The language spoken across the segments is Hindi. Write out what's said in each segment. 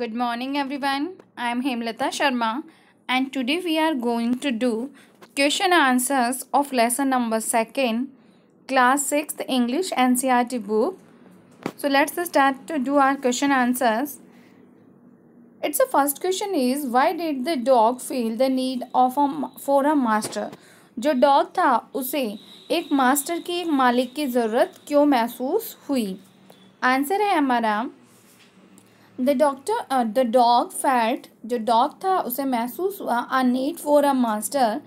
Good morning everyone. I am Hemlata Sharma and today we are going to do question answers of lesson number 2 class 6th English NCRT book. So let's start to do our question answers. It's the first question is why did the dog feel the need of a for a master? जो डॉग था उसे एक मास्टर की एक मालिक की ज़रूरत क्यों महसूस हुई आंसर है हमारा the doctor the dog felt जो डॉग था उसे महसूस हुआ a need for a master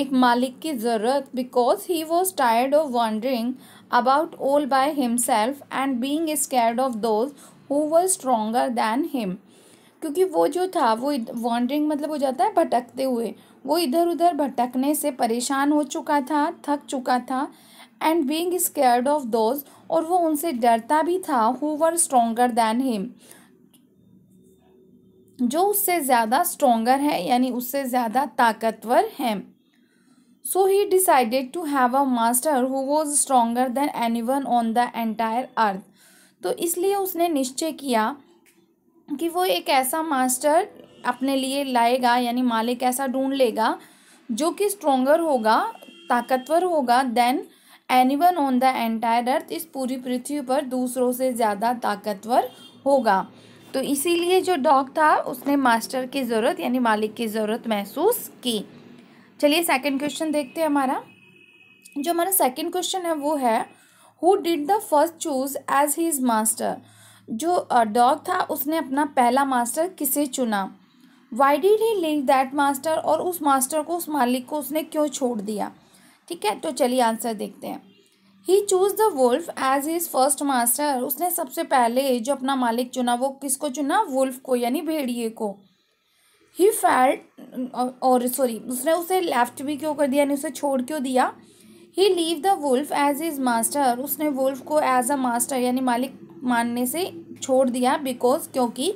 एक मालिक की ज़रूरत because he was tired of wandering about all by himself and being scared of those who were stronger than him क्योंकि वो जो था वो वॉन्डरिंग मतलब हो जाता है भटकते हुए वो इधर उधर भटकने से परेशान हो चुका था थक चुका था and being scared of those और वो उनसे डरता भी था who were stronger than him जो उससे ज़्यादा स्ट्रोंगर है यानी उससे ज़्यादा ताकतवर है so he decided to have a master who was stronger than anyone on the entire earth तो इसलिए उसने निश्चय किया कि वो एक ऐसा मास्टर अपने लिए लाएगा यानी मालिक ऐसा ढूंढ लेगा जो कि स्ट्रोंगर होगा ताकतवर होगा than anyone on the entire earth इस पूरी पृथ्वी पर दूसरों से ज़्यादा ताकतवर होगा तो इसीलिए जो डॉग था उसने मास्टर की ज़रूरत यानी मालिक की ज़रूरत महसूस की चलिए सेकंड क्वेश्चन देखते हैं हमारा जो हमारा सेकंड क्वेश्चन है वो है who did the first choose as his master जो डॉग था उसने अपना पहला मास्टर किसे चुना why did he leave that master और उस मास्टर को उस मालिक को उसने क्यों छोड़ दिया ठीक है तो चलिए आंसर देखते हैं he choose the wolf as his first master उसने सबसे पहले जो अपना मालिक चुना वो किसको चुना वुल्फ को यानी भेड़िए को ही फैल्ट और सॉरी उसने उसे लेफ्ट भी क्यों कर दिया यानी उसे छोड़ क्यों दिया he leave the wolf as his master उसने वुल्फ को एज अ मास्टर यानी मालिक मानने से छोड़ दिया बिकॉज क्योंकि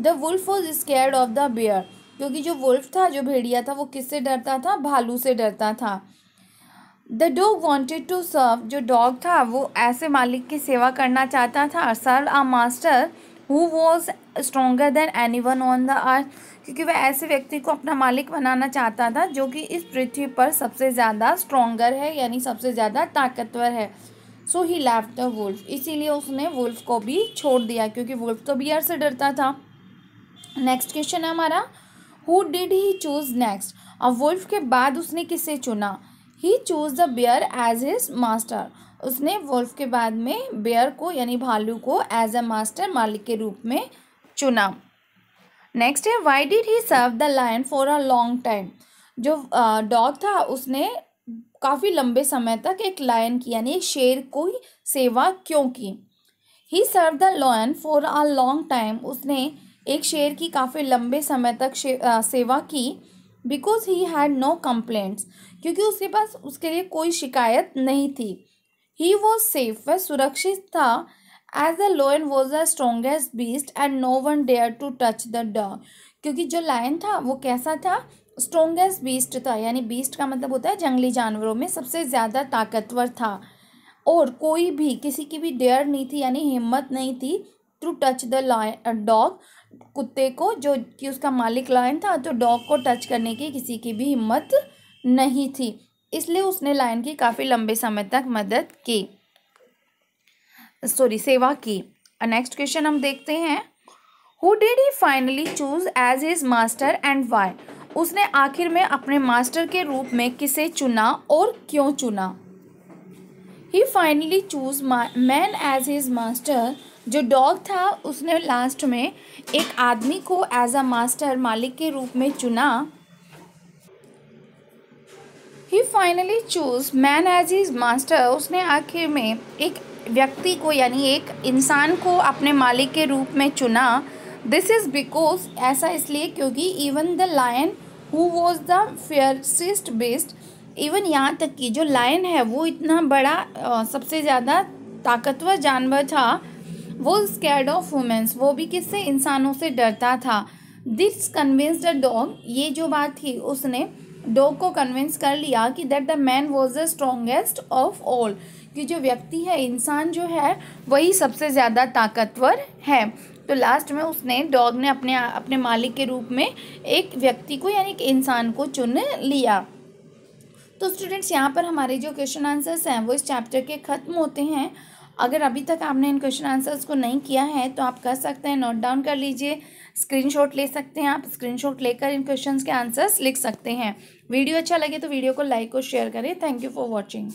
the wolf was scared of the bear क्योंकि जो वुल्फ था जो भेड़िया था वो किससे डरता था भालू से डरता था the dog wanted to serve जो डॉग था वो ऐसे मालिक की सेवा करना चाहता था serve a master who was stronger than anyone on the earth क्योंकि वह ऐसे व्यक्ति को अपना मालिक बनाना चाहता था जो कि इस पृथ्वी पर सबसे ज़्यादा स्ट्रोंगर है यानी सबसे ज़्यादा ताकतवर है so he left the wolf इसीलिए उसने वुल्फ को भी छोड़ दिया क्योंकि वुल्फ तो बियर से डरता था नेक्स्ट क्वेश्चन है हमारा who did he choose next अब वुल्फ के बाद उसने किसे चुना he choose the bear as his master उसने वुल्फ के बाद में बियर को यानी भालू को एज अ मास्टर मालिक के रूप में चुना नेक्स्ट है why did he serve the lion for a long time जो डॉग था उसने काफ़ी लंबे समय तक एक लायन की यानी एक शेर को ही सेवा क्यों की he serve the lion for a long time उसने एक शेर की काफ़ी लंबे समय तक आ, सेवा की because he had no complaints क्योंकि उसके पास उसके लिए कोई शिकायत नहीं थी ही वॉज सेफ वह सुरक्षित था as the lion was the strongest beast and no one dare to touch the dog क्योंकि जो लायन था वो कैसा था स्ट्रोंगेस्ट बीस्ट था यानी बीस्ट का मतलब होता है जंगली जानवरों में सबसे ज़्यादा ताकतवर था और कोई भी किसी की भी डेयर नहीं थी यानी हिम्मत नहीं थी to touch the lion dog कुत्ते को जो कि उसका मालिक लायन था तो डॉग को टच करने की किसी की भी हिम्मत नहीं थी इसलिए उसने लायन की काफ़ी लंबे समय तक मदद की सॉरी सेवा की नेक्स्ट क्वेश्चन हम देखते हैं who did he finally choose as his master and why उसने आखिर में अपने मास्टर के रूप में किसे चुना और क्यों चुना he finally choose man as his master जो डॉग था उसने लास्ट में एक आदमी को एज अ मास्टर मालिक के रूप में चुना he finally choose man as his master उसने आखिर में एक व्यक्ति को यानी एक इंसान को अपने मालिक के रूप में चुना दिस इज़ बिकॉज ऐसा इसलिए क्योंकि even the lion who was the fiercest beast even यहाँ तक कि जो लायन है वो इतना बड़ा सबसे ज़्यादा ताकतवर जानवर था वो स्कैर्ड ऑफ वुमेंस वो भी किससे इंसानों से डरता था दिस कन्विंस द डॉग ये जो बात थी उसने डॉग को कन्विंस कर लिया कि that the man was the strongest of all कि जो व्यक्ति है इंसान जो है वही सबसे ज़्यादा ताकतवर है तो लास्ट में उसने डॉग ने अपने अपने मालिक के रूप में एक व्यक्ति को यानी कि इंसान को चुन लिया तो स्टूडेंट्स यहाँ पर हमारे जो क्वेश्चन आंसर्स हैं वो इस चैप्टर के ख़त्म होते हैं अगर अभी तक आपने इन क्वेश्चन आंसर्स को नहीं किया है तो आप कर सकते हैं नोट डाउन कर लीजिए स्क्रीनशॉट ले सकते हैं आप स्क्रीनशॉट लेकर इन क्वेश्चंस के आंसर्स लिख सकते हैं वीडियो अच्छा लगे तो वीडियो को लाइक और शेयर करें थैंक यू फॉर वॉचिंग